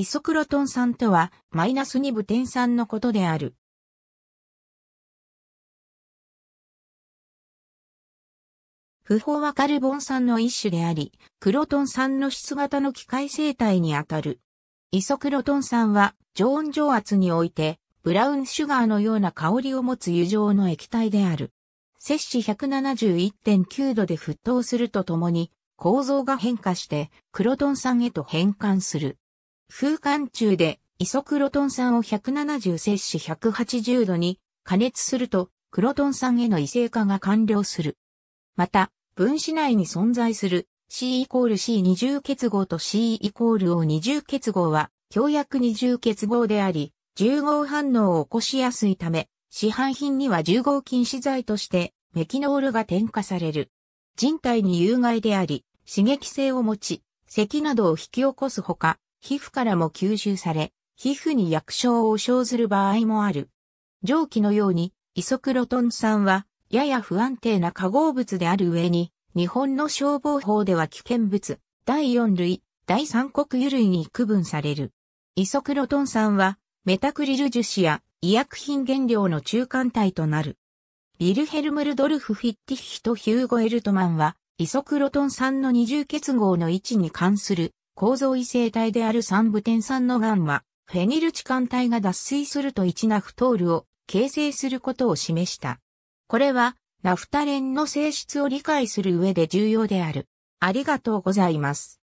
イソクロトン酸とは、マイナス2ブテン酸のことである。不飽和カルボン酸の一種であり、クロトン酸の質型の機械生態にあたる。イソクロトン酸は、常温常圧において、ブラウンシュガーのような香りを持つ油状の液体である。摂氏171.9度で沸騰するとともに、構造が変化して、クロトン酸へと変換する。風間中でイソクロトン酸を170摂氏180度に加熱するとクロトン酸への異性化が完了する。また、分子内に存在する C イコール C20 結合と C イコール O20 結合は、強薬20結合であり、重合反応を起こしやすいため、市販品には重合禁止剤として、メキノールが添加される。人体に有害であり、刺激性を持ち、咳などを引き起こすほか、皮膚からも吸収され、皮膚に薬症を生ずる場合もある。蒸気のように、イソクロトン酸は、やや不安定な化合物である上に、日本の消防法では危険物、第4類、第三国油類に区分される。イソクロトン酸は、メタクリル樹脂や医薬品原料の中間体となる。ビルヘルムルドルフ・フィッティヒとヒューゴ・エルトマンは、イソクロトン酸の二重結合の位置に関する構造異性体である三部点酸のガンマ、フェニルチ漢体が脱水すると1ナフトールを形成することを示した。これは、ナフタレンの性質を理解する上で重要である。ありがとうございます。